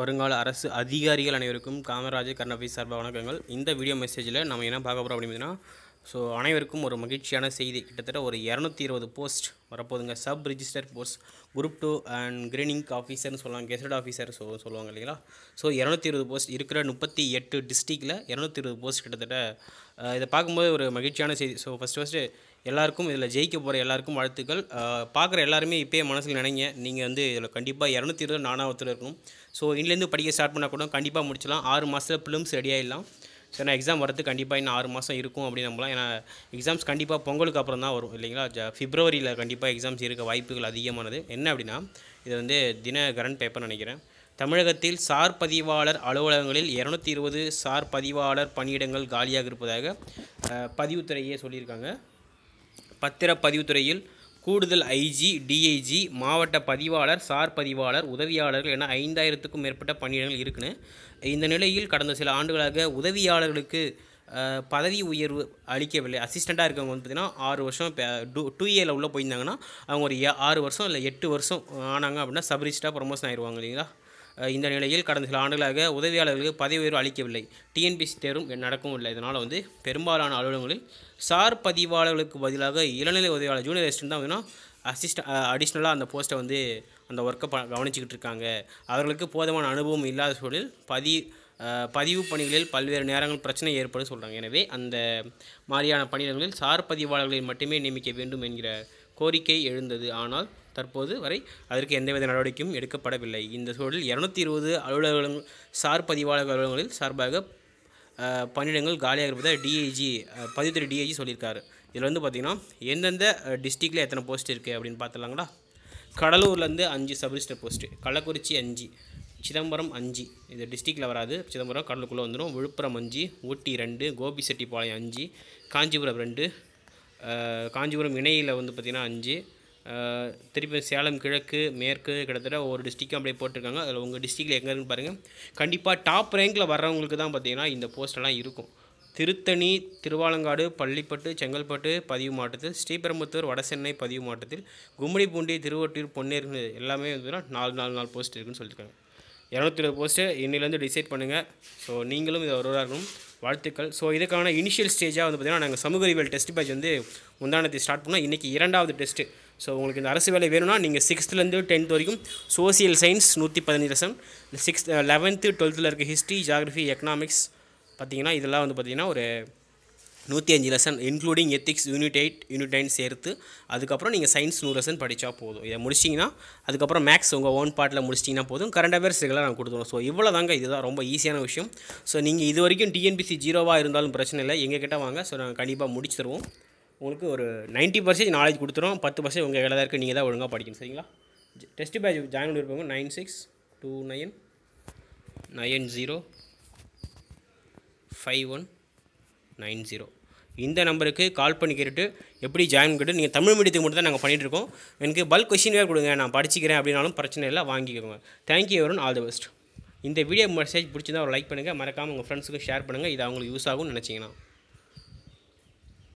வருங்கால அரசு அதிகாரிகள் அனைவருக்கும் காமராஜர் கர்ணபதி சார்பாக வணக்கங்கள் இந்த வீடியோ மெசேஜில் நம்ம என்ன பார்க்க போகிறோம் அப்படின்னு ஸோ அனைவருக்கும் ஒரு மகிழ்ச்சியான செய்தி கிட்டத்தட்ட ஒரு இரநூத்தி இருபது போஸ்ட் வரப்போதுங்க sub register post group two and கிரீனிங் ஆஃபீஸர்னு சொல்லுவாங்க கெசட் ஆஃபீஸர் ஸோ சொல்லுவாங்க இல்லைங்களா ஸோ இரநூத்தி இருபது போஸ்ட் இருக்கிற முப்பத்தி எட்டு டிஸ்ட்ரிக்டில் இரநூத்தி இருபது போஸ்ட் கிட்டத்தட்ட இதை பார்க்கும்போது ஒரு மகிழ்ச்சியான செய்தி ஸோ ஃபஸ்ட்டு ஃபஸ்ட்டு எல்லாருக்கும் இதில் ஜெயிக்க போகிற எல்லாருக்கும் வாழ்த்துக்கள் பார்க்குற எல்லாருமே இப்போயே மனசில் நினைங்க நீங்கள் வந்து இதில் கண்டிப்பாக இரநூத்தி இருபது நானா இருக்கணும் ஸோ இன்னிலேருந்து படிக்க ஸ்டார்ட் பண்ணால் கூட கண்டிப்பாக முடிச்சலாம் ஆறு மாதத்தில் ஃபிலிம்ஸ் ரெடி ஆகிடலாம் ஸோ நான் எக்ஸாம் வரது கண்டிப்பாக இன்னும் ஆறு மாதம் இருக்கும் அப்படின்னு நம்பலாம் ஏன்னா எக்ஸாம்ஸ் கண்டிப்பாக பொங்கலுக்கு அப்புறம் தான் வரும் இல்லைங்களா ஜ ஃபிப்ரவரியில் கண்டிப்பாக எக்ஸாம்ஸ் இருக்க வாய்ப்புகள் அதிகமானது என்ன அப்படின்னா இது வந்து தின பேப்பர் நினைக்கிறேன் தமிழகத்தில் சார் பதிவாளர் அலுவலகங்களில் இரநூத்தி இருபது சார் பதிவாளர் பணியிடங்கள் காலியாக இருப்பதாக பதிவுத்துறையே சொல்லியிருக்காங்க பத்திரப்பதிவுத்துறையில் கூடுதல் ஐஜி டிஐஜி மாவட்ட பதிவாளர் சார் பதிவாளர் உதவியாளர்கள் என ஐந்தாயிரத்துக்கும் மேற்பட்ட பணியிடங்கள் இருக்குன்னு இந்த நிலையில் கடந்த சில ஆண்டுகளாக உதவியாளர்களுக்கு பதவி உயர்வு அளிக்கவில்லை அசிஸ்டண்ட்டாக இருக்கவங்க வந்து பார்த்திங்கன்னா ஆறு வருஷம் இப்போ டூ டூ இயரில் உள்ளே போயிருந்தாங்கன்னா அவங்க ஒரு ஆறு வருஷம் இல்லை எட்டு வருஷம் ஆனாங்க அப்படின்னா சப்ரிஸ்டாக ப்ரொமோஷன் ஆயிடுவாங்க இல்லைங்களா இந்த நிலையில் கடந்த சில ஆண்டுகளாக உதவியாளர்களுக்கு பதவி உயர்வு அளிக்கவில்லை டிஎன்பிசி தேர்வும் நடக்கவும் இல்லை இதனால் வந்து பெரும்பாலான அலுவலகங்களில் சார் பதிவாளர்களுக்கு பதிலாக இளநிலை உதவியாளர் ஜூனியர் அசிஸ்டன்ட் தான் வேணும் அசிஸ்ட அடிஷ்னலாக அந்த போஸ்ட்டை வந்து அந்த ஒர்க்கை ப கவனிச்சிக்கிட்டு இருக்காங்க அவர்களுக்கு போதுமான அனுபவம் இல்லாத சூழலில் பதி பதிவு பணிகளில் பல்வேறு நேரங்கள் பிரச்சனை ஏற்படும் சொல்கிறாங்க எனவே அந்த மாதிரியான பணியிடங்களில் சார் பதிவாளர்களை மட்டுமே நியமிக்க வேண்டும் என்கிற கோரிக்கை எழுந்தது ஆனால் தற்போது வரை அதற்கு எந்தவித நடவடிக்கையும் எடுக்கப்படவில்லை இந்த சூழலில் இரநூத்தி இருபது அலுவலகம் சார் பதிவாளர் அலுவலகங்களில் சார்பாக பணியிடங்கள் காலியாக இருப்பதாக டிஐஜி பதிவுத்துறை டிஐஜி சொல்லியிருக்காரு இதில் வந்து பார்த்திங்கன்னா எந்தெந்த டிஸ்ட்ரிக்டில் எத்தனை போஸ்ட் இருக்குது அப்படின்னு பார்த்துலாங்களா கடலூர்லேருந்து அஞ்சு சப்ரிஜிஸ்டர் போஸ்ட்டு கள்ளக்குறிச்சி அஞ்சு சிதம்பரம் அஞ்சு இது டிஸ்ட்ரிக்டில் வராது சிதம்பரம் கடலுக்குள்ளே வந்துடும் விழுப்புரம் அஞ்சு ஊட்டி ரெண்டு கோபிசெட்டிப்பாளையம் அஞ்சு காஞ்சிபுரம் ரெண்டு காஞ்சிபுரம் இணையில் வந்து பார்த்திங்கன்னா அஞ்சு திருப்பி சேலம் கிழக்கு மேற்கு கிட்டத்தட்ட ஒரு டிஸ்ட்ரிக்டும் அப்படியே போட்டிருக்காங்க அதில் உங்கள் டிஸ்ட்ரிக்டில் எங்கே இருக்குன்னு பாருங்கள் கண்டிப்பாக டாப் ரேங்கில் வர்றவங்களுக்கு தான் பார்த்திங்கன்னா இந்த போஸ்டெல்லாம் இருக்கும் திருத்தணி திருவாலங்காடு பள்ளிப்பட்டு செங்கல்பட்டு பதிவு மாவட்டத்தில் ஸ்ரீபெரும்புத்தூர் வடசென்னை பதிவு மாவட்டத்தில் கும்மிடிப்பூண்டி திருவொட்டியூர் பொன்னேறு எல்லாமே வந்துன்னா நாலு நாலு நாலு போஸ்ட் இருக்குதுன்னு சொல்லியிருக்காங்க இரநூத்தி இருபது போஸ்ட்டு இன்னிலேருந்து டிசைட் பண்ணுங்கள் ஸோ நீங்களும் இதை ஒருவராக இருக்கணும் வாழ்த்துக்கள் ஸோ இதுக்கான இனிஷியல் ஸ்டேஜாக வந்து பார்த்திங்கன்னா நாங்கள் சமூக அறிவியல் டெஸ்ட் பேட்ச் வந்து முந்தானத்தை ஸ்டார்ட் பண்ணோம் இன்றைக்கி இரண்டாவது டெஸ்ட்டு ஸோ உங்களுக்கு இந்த அரசு வேலை வேணும்னா நீங்கள் சிக்ஸ்த்துலேருந்து டென்த் வரைக்கும் சோசியல் சயின்ஸ் நூற்றி பதினஞ்சு லெசன் சிக்ஸ்த் லெவன்த்து டுவெல்த்தில் இருக்க ஹிஸ்ட்ரி ஜாகிரஃபி எக்கனாமிக்ஸ் பார்த்திங்கன்னா இதெல்லாம் வந்து பார்த்திங்கன்னா ஒரு நூற்றி அஞ்சு lesson including ethics unit eight unit nine சேர்த்து அதுக்கப்புறம் நீங்கள் சயின்ஸ் நூறு லெசன் படித்தா போதும் இதை முடிச்சிங்கன்னா அதுக்கப்புறம் மேக்ஸ் உங்கள் ஓன் பார்ட்டில் முடிச்சிட்டிங்கன்னா போதும் கரண்ட் அஃபேர்ஸ் இதெல்லாம் நான் கொடுத்துருவோம் ஸோ இவ்வளோ தாங்க இதுதான் ரொம்ப ஈஸியான விஷயம் ஸோ நீங்கள் இது வரைக்கும் டிஎன்பிசி ஜீரோவாக இருந்தாலும் பிரச்சனை இல்லை எங்கள் கிட்டே வாங்க ஸோ நாங்கள் கண்டிப்பாக முடிச்சிடுவோம் உங்களுக்கு ஒரு நைன்ட்டி பர்சன்டேஜ் நாலேஜ் கொடுத்துருவோம் பத்து பர்சன்ட் உங்கள் கையில் இருக்குது நீங்கள் தான் ஒழுங்காக படிக்கணும் சரிங்களா டெஸ்ட் பேட்ச் ஜாயின் பண்ணியிருப்பாங்க nine six two nine nine zero five one nine zero இந்த நம்பருக்கு கால் பண்ணி கேட்டுட்டு எப்படி ஜாயின் கேட்டு நீங்கள் தமிழ் மீடியத்துக்கு மட்டும் தான் நாங்கள் பண்ணிகிட்ருக்கோம் எனக்கு பல்க் கொஷின் வேறு கொடுங்க நான் படிச்சுக்கிறேன் அப்படின்னாலும் பிரச்சனை இல்லை வாங்கிக்கோங்க தேங்க்யூ எவரும் ஆல் தி பெஸ்ட் இந்த வீடியோ மெசேஜ் பிடிச்சிருந்தா ஒரு லைக் பண்ணுங்கள் மறக்காமல் உங்கள் ஃப்ரெண்ட்ஸுக்கு ஷேர் பண்ணுங்கள் இது அவங்களுக்கு யூஸ் ஆகும்னு நினச்சிங்கன்னா